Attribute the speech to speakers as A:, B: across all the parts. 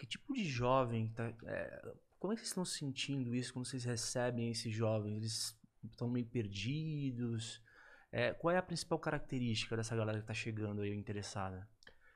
A: Que tipo de jovem tá, é, como é que vocês estão sentindo isso quando vocês recebem esses jovens? Eles estão meio perdidos? É, qual é a principal característica dessa galera que está chegando aí interessada?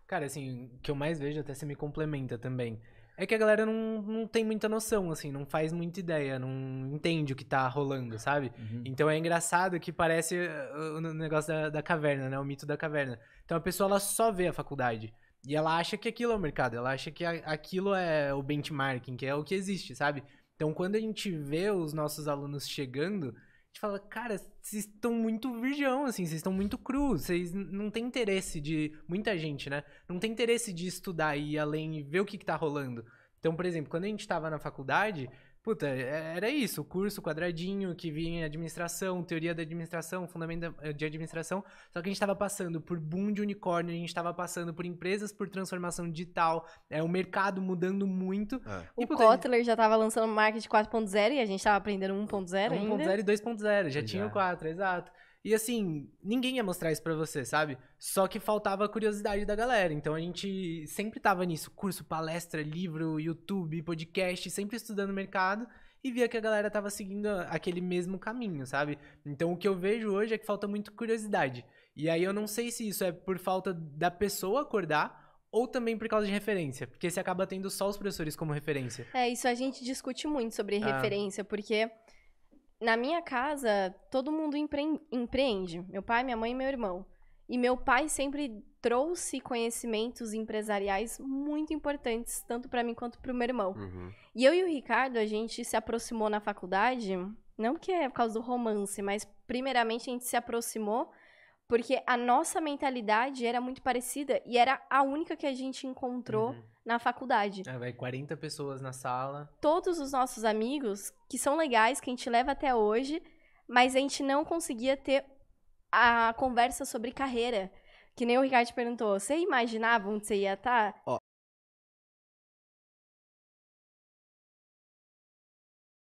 A: Cara, assim, o que eu mais vejo, até se me complementa também, é que a galera não, não tem muita noção, assim, não faz muita ideia, não entende o que tá rolando, sabe? Uhum. Então é engraçado que parece uh, o negócio da, da caverna, né? O mito da caverna. Então a pessoa, ela só vê a faculdade. E ela acha que aquilo é o mercado, ela acha que aquilo é o benchmarking, que é o que existe, sabe? Então, quando a gente vê os nossos alunos chegando, a gente fala, cara, vocês estão muito virgão, assim, vocês estão muito cru, vocês não têm interesse de. Muita gente, né? Não tem interesse de estudar e ir além e ver o que, está rolando. Então, por exemplo, quando a gente estava na faculdade, puta, é, era isso, o curso quadradinho que vinha em administração, teoria da administração, fundamento eh, de administração, só que a gente estava passando por boom de unicórnio, a gente estava passando por empresas por transformação digital, é o mercado mudando muito. É.
B: E, puta, o Kotler já estava lançando marketing 4.0 e a gente estava aprendendo 1.0 ainda. 1.0 e
A: 2.0, já, já tinha o 4, exato. E assim, ninguém ia mostrar isso pra você, sabe? Só que faltava a curiosidade da galera. Então a gente sempre tava nisso: curso, palestra, livro, YouTube, podcast, sempre estudando o mercado e via que a galera tava seguindo aquele mesmo caminho, sabe? Então o que eu vejo hoje é que falta muito curiosidade. E aí eu não sei se isso é por falta da pessoa acordar ou também por causa de referência, porque você acaba tendo só os professores como referência.
B: É, isso a gente discute muito sobre ah. referência, porque na minha casa, todo mundo empre... empreende. Meu pai, minha mãe e meu irmão. E meu pai sempre trouxe conhecimentos empresariais muito importantes, tanto para mim quanto para o meu irmão. Uhum. E eu e o Ricardo, a gente se aproximou na faculdade, não que é por causa do romance, mas primeiramente a gente se aproximou porque a nossa mentalidade era muito parecida e era a única que a gente encontrou uhum. na faculdade.
A: Ah, vai 40 pessoas na sala.
B: Todos os nossos amigos, que são legais, que a gente leva até hoje, mas a gente não conseguia ter a conversa sobre carreira. Que nem o Ricardo perguntou, você imaginava onde você ia estar? Tá? Ó,